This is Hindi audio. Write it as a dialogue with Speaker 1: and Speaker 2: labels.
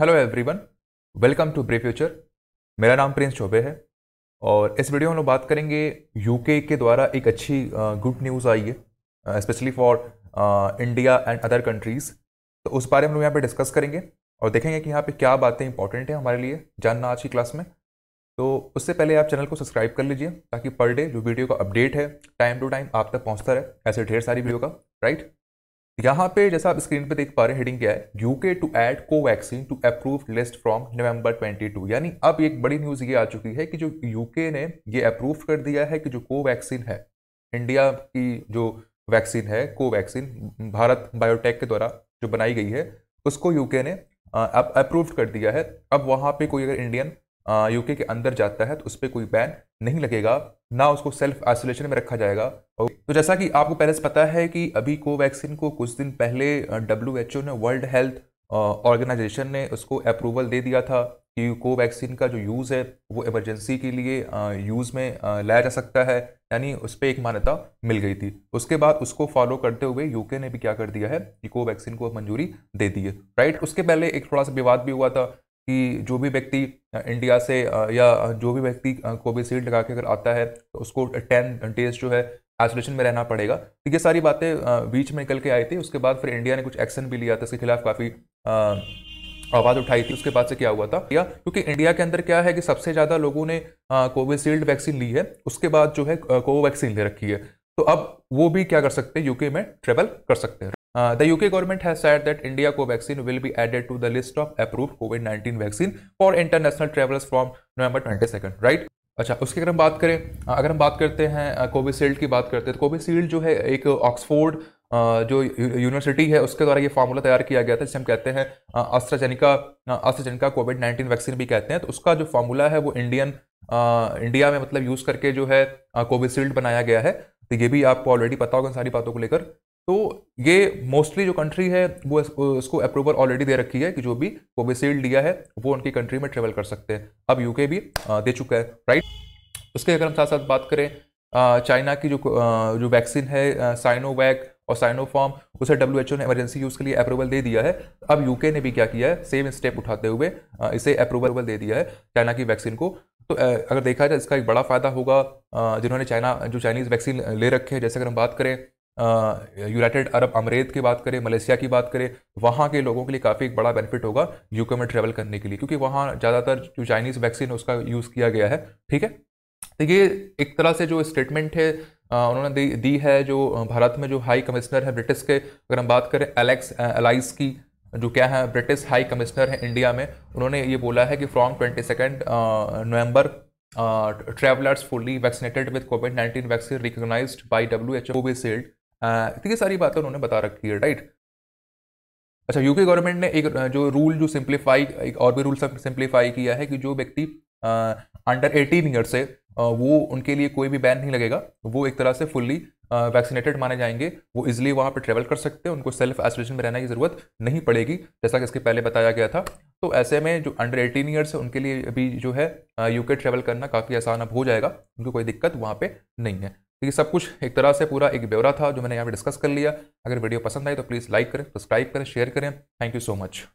Speaker 1: हेलो एवरीवन वेलकम टू ब्रे फ्यूचर मेरा नाम प्रिंस चौबे है और इस वीडियो में हम लोग बात करेंगे यूके के द्वारा एक अच्छी गुड न्यूज़ आई है specially for India and other countries तो उस बारे में हम लोग यहाँ पर डिस्कस करेंगे और देखेंगे कि यहाँ पे क्या बातें इंपॉर्टेंट हैं हमारे लिए जानना आज की क्लास में तो उससे पहले आप चैनल को सब्सक्राइब कर लीजिए ताकि पर डे जो वीडियो का अपडेट है टाइम टू टाइम आप तक पहुँचता रहे ऐसे ढेर सारी वीडियो का राइट यहाँ पे जैसा आप स्क्रीन पे देख पा रहे हेडिंग क्या है UK to add Covaxin to approve list from November 22 यानी अब एक बड़ी न्यूज ये आ चुकी है कि जो यूके ने ये अप्रूव कर दिया है कि जो कोवैक्सीन है इंडिया की जो वैक्सीन है कोवैक्सीन भारत बायोटेक के द्वारा जो बनाई गई है उसको यूके ने अब अप्रूव कर दिया है अब वहाँ पे कोई अगर इंडियन यूके के अंदर जाता है तो उस पर कोई बैन नहीं लगेगा ना उसको सेल्फ आइसोलेशन में रखा जाएगा तो जैसा कि आपको पहले से पता है कि अभी कोवैक्सीन को कुछ दिन पहले डब्ल्यू ने वर्ल्ड हेल्थ ऑर्गेनाइजेशन ने उसको अप्रूवल दे दिया था कि कोवैक्सीन का जो यूज़ है वो इमरजेंसी के लिए यूज़ में लाया जा सकता है यानी उस पर एक मान्यता मिल गई थी उसके बाद उसको फॉलो करते हुए यूके ने भी क्या कर दिया है कि कोवैक्सीन को मंजूरी दे दी है राइट उसके पहले एक थोड़ा सा विवाद भी हुआ था कि जो भी व्यक्ति इंडिया से या जो भी व्यक्ति कोविशील्ड लगा के अगर आता है तो उसको टेन डेज जो है आइसोलेशन में रहना पड़ेगा तो ये सारी बातें बीच में निकल के आई थी उसके बाद फिर इंडिया ने कुछ एक्शन भी लिया था इसके खिलाफ काफ़ी आवाज़ उठाई थी उसके बाद से क्या हुआ था क्योंकि इंडिया के अंदर क्या है कि सबसे ज़्यादा लोगों ने कोविशील्ड वैक्सीन ली है उसके बाद जो है कोवैक्सीन ले रखी है तो अब वो भी क्या कर सकते हैं यूके में ट्रेवल कर सकते हैं UK government has said that India को vaccine will be added to the list of approve covid covid vaccine for international international from November twenty second right अच्छा उसकी अगर हम बात करें अगर हम बात करते हैं कोविशील्ड की बात करते हैं तो कोविशील्ड जो है एक ऑक्सफोर्ड जो यूनिवर्सिटी है उसके द्वारा ये फार्मूला तैयार किया गया था जिसे हम कहते हैं AstraZeneca AstraZeneca covid nineteen vaccine भी कहते हैं तो उसका जो फार्मूला है वो इंडियन इंडिया में मतलब यूज़ करके जो है कोविशील्ड बनाया गया है तो ये भी आपको ऑलरेडी पता होगा इन सारी बातों को लेकर तो ये मोस्टली जो कंट्री है वो उसको अप्रूवल ऑलरेडी दे रखी है कि जो भी कोविशील्ड लिया है वो उनकी कंट्री में ट्रेवल कर सकते हैं अब यूके भी दे चुका है राइट उसके अगर हम साथ साथ बात करें चाइना की जो जो वैक्सीन है साइनोवैक और साइनोफॉर्म उसे डब्ल्यू एच ओ ने एमरजेंसी यूज़ के लिए अप्रूवल दे दिया है अब यूके ने भी क्या किया है सेम स्टेप उठाते हुए इसे अप्रूवल दे दिया है चाइना की वैक्सीन को तो अगर देखा जाए इसका एक बड़ा फ़ायदा होगा जिन्होंने चाइना जो चाइनीज़ वैक्सीन ले रखे हैं जैसे अगर हम बात करें यूनाइटेड अरब अमरेत की बात करें मलेशिया की बात करें वहाँ के लोगों के लिए काफ़ी एक बड़ा बेनिफिट होगा यूके में ट्रैवल करने के लिए क्योंकि वहाँ ज़्यादातर जो चाइनीज़ वैक्सीन है उसका यूज़ किया गया है ठीक है तो ये एक तरह से जो स्टेटमेंट है उन्होंने दी दी है जो भारत में जो हाई कमिश्नर है ब्रिटिश के अगर हम बात करें एलेक्स एलाइस की जो क्या है ब्रिटिश हाई कमिश्नर है इंडिया में उन्होंने ये बोला है कि from twenty second November travellers fully vaccinated with covid nineteen vaccine recognise by W H O be sealed तो ये सारी बातें उन्होंने बता रखी है राइट अच्छा यूके गवर्नमेंट ने एक जो रूल जो सिंप्लीफाई एक और भी रूल सिंप्लीफाई किया है कि जो व्यक्ति अंडर एटीन ईयर से वो उनके लिए कोई भी बैन नहीं लगेगा वो एक तरह से फुल्ली वैक्सीनेटेड माने जाएंगे वो इजिली वहाँ पर ट्रेवल कर सकते हैं उनको सेल्फ आइसोलेशन में रहने की ज़रूरत नहीं पड़ेगी जैसा कि इसके पहले बताया गया था तो ऐसे में जो अंडर एटीन ईयर्स है उनके लिए अभी जो है यूके ट्रैवल करना काफ़ी आसान अब हो जाएगा उनको कोई दिक्कत वहाँ पर नहीं है ठीक है सब कुछ एक तरह से पूरा एक ब्यौरा था जो मैंने यहाँ पर डिस्कस कर लिया अगर वीडियो पसंद आई तो प्लीज़ लाइक करें सब्सक्राइब करें शेयर करें थैंक यू सो मच